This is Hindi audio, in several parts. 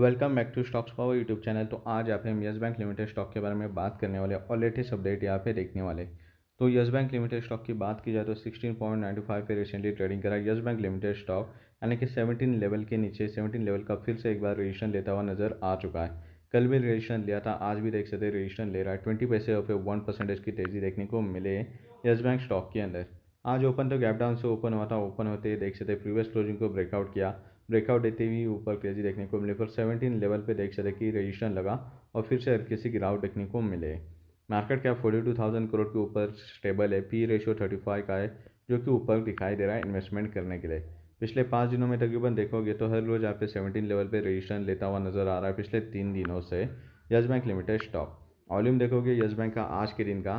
welcome back to Stocks Power YouTube channel तो आज आप हम यस बैंक लिमिटेड स्टॉक के बारे में बात करने वाले और लेटेस्ट अपडेट यहाँ पे देखने वाले तो यस बैंक लिमिटेड स्टॉक की बात की जाए तो 16.95 पे रिसेंटली ट्रेडिंग करा यस बैंक लिमिटेड स्टॉक यानी कि 17 लेवल के नीचे 17 लेवल का फिर से एक बार रजिस्ट्रेशन लेता हुआ नजर आ चुका है कल भी रजिस्ट्रेशन लिया था आज भी देख सकते रजिस्ट्रेशन ले रहा है ट्वेंटी पैसे और फिर वन परसेंटेज की तेजी देखने को मिले यस बैंक स्टॉक के अंदर आज ओपन तो गैप डाउन से ओपन हुआ था ओपन होते देख सकते प्रीवियस क्लोजिंग को ब्रेकआउट किया ब्रेकआउट देते हुए ऊपर तेजी देखने को मिले पर 17 लेवल पे देख सकते कि रजिस्ट्रेशन लगा और फिर से हल्की सी गिरावट देखने को मिले market cap forty two thousand crore के ऊपर स्टेबल है पी रेशियो थर्टी फाइव का है जो कि ऊपर दिखाई दे रहा है इन्वेस्टमेंट करने के लिए पिछले पाँच दिनों में तकरीबन देखोगे तो हर रोज़ आपके सेवनटीन लेवल पर रजिस्ट्रेशन लेता हुआ नज़र आ रहा है पिछले तीन दिनों से Yes Bank Limited stock volume देखोगे यस बैंक का आज के दिन का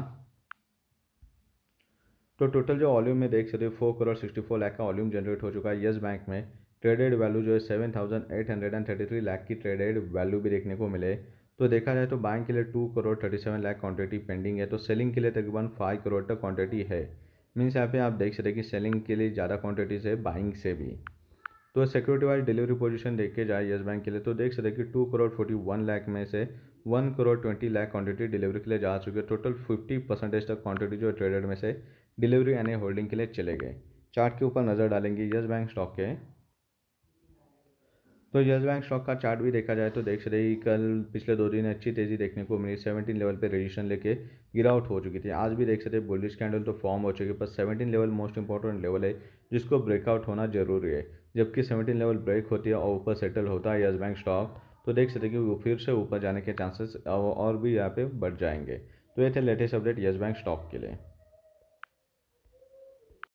तो टोटल जो वॉल्यूम में देख सकते हो four crore sixty four lakh का वॉल्यूम जनरेट हो चुका है येस बैंक में ट्रेडेड वैल्यू जो है seven thousand eight hundred and thirty three lakh की ट्रेडेड वैल्यू भी देखने को मिले तो देखा जाए तो बाइंग के लिए two crore thirty seven lakh quantity pending है तो सेलिंग के लिए तकरीबन फाइव करोड़ तक क्वांटिटी है मीन्स यहाँ पे आप देख सकते हैं कि सेलिंग के लिए ज़्यादा क्वान्टिटीज़ है बाइंग से भी तो सिक्योरिटी वाइज डिलीवरी पोजिशन देख के जाए येस बैंक के लिए तो देख सकते कि two crore forty one lakh में से one crore twenty lakh quantity delivery के लिए जा चुकी है टोटल फिफ्टी परसेंटेज तक क्वांटिटी जो ट्रेडेड में से डिलीवरी यानी होल्डिंग के लिए चले गए चार्ट के ऊपर नज़र डालेंगे येस बैंक स्टॉक के तो यस बैंक स्टॉक का चार्ट भी देखा जाए तो देख ही कल पिछले दो दिन अच्छी तेज़ी देखने को मिली सेवनटीन लेवल पे रजिस्ट्रेशन लेके गिरावट हो चुकी थी आज भी देख सकते बुलिश कैंडल तो फॉर्म हो चुकी पर seventeen level most important level है जिसको ब्रेकआउट होना जरूरी है जबकि सेवनटीन लेवल ब्रेक होती है और ऊपर सेटल होता है यस बैंक स्टॉक तो देख सकते कि वो फिर से ऊपर जाने के चांसेस और भी यहाँ पे बढ़ जाएंगे तो ये थे latest update yes bank stock के लिए